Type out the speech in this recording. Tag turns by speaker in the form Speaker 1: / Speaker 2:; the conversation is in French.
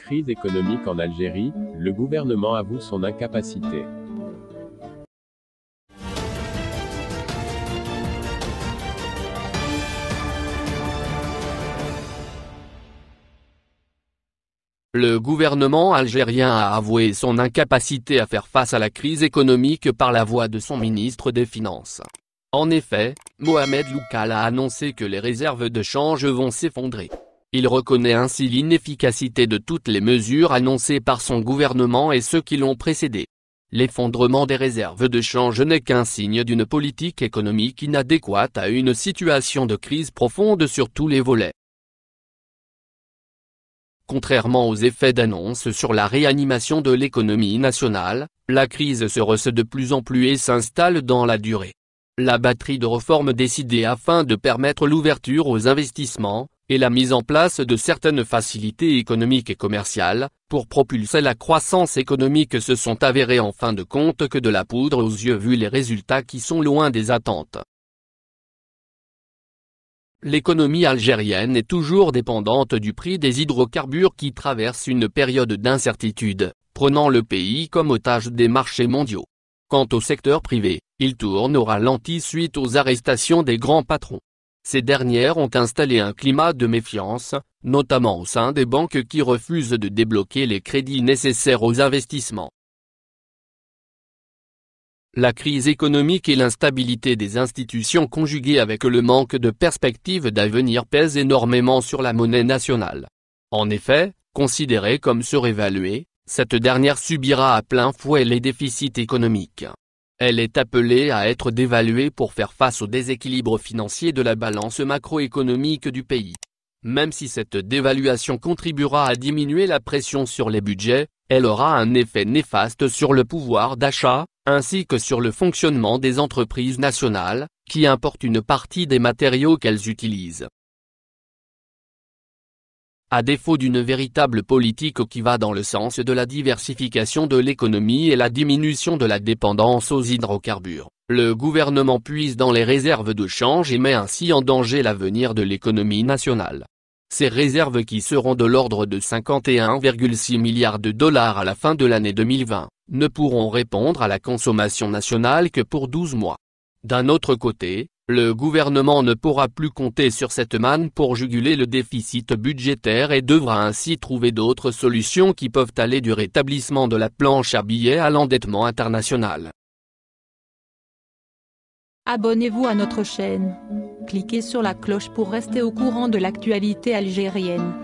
Speaker 1: Crise économique en Algérie, le gouvernement avoue son incapacité. Le gouvernement algérien a avoué son incapacité à faire face à la crise économique par la voix de son ministre des Finances. En effet, Mohamed Loukal a annoncé que les réserves de change vont s'effondrer. Il reconnaît ainsi l'inefficacité de toutes les mesures annoncées par son gouvernement et ceux qui l'ont précédé. L'effondrement des réserves de change n'est qu'un signe d'une politique économique inadéquate à une situation de crise profonde sur tous les volets. Contrairement aux effets d'annonce sur la réanimation de l'économie nationale, la crise se resse de plus en plus et s'installe dans la durée. La batterie de réformes décidée afin de permettre l'ouverture aux investissements, et la mise en place de certaines facilités économiques et commerciales, pour propulser la croissance économique se sont avérées en fin de compte que de la poudre aux yeux vu les résultats qui sont loin des attentes. L'économie algérienne est toujours dépendante du prix des hydrocarbures qui traverse une période d'incertitude, prenant le pays comme otage des marchés mondiaux. Quant au secteur privé, il tourne au ralenti suite aux arrestations des grands patrons. Ces dernières ont installé un climat de méfiance, notamment au sein des banques qui refusent de débloquer les crédits nécessaires aux investissements. La crise économique et l'instabilité des institutions conjuguées avec le manque de perspectives d'avenir pèsent énormément sur la monnaie nationale. En effet, considérée comme surévaluée, cette dernière subira à plein fouet les déficits économiques. Elle est appelée à être dévaluée pour faire face au déséquilibre financier de la balance macroéconomique du pays. Même si cette dévaluation contribuera à diminuer la pression sur les budgets, elle aura un effet néfaste sur le pouvoir d'achat, ainsi que sur le fonctionnement des entreprises nationales, qui importent une partie des matériaux qu'elles utilisent. À défaut d'une véritable politique qui va dans le sens de la diversification de l'économie et la diminution de la dépendance aux hydrocarbures, le gouvernement puise dans les réserves de change et met ainsi en danger l'avenir de l'économie nationale. Ces réserves qui seront de l'ordre de 51,6 milliards de dollars à la fin de l'année 2020, ne pourront répondre à la consommation nationale que pour 12 mois. D'un autre côté, le gouvernement ne pourra plus compter sur cette manne pour juguler le déficit budgétaire et devra ainsi trouver d'autres solutions qui peuvent aller du rétablissement de la planche à billets à l'endettement international. Abonnez-vous à notre chaîne. Cliquez sur la cloche pour rester au courant de l'actualité algérienne.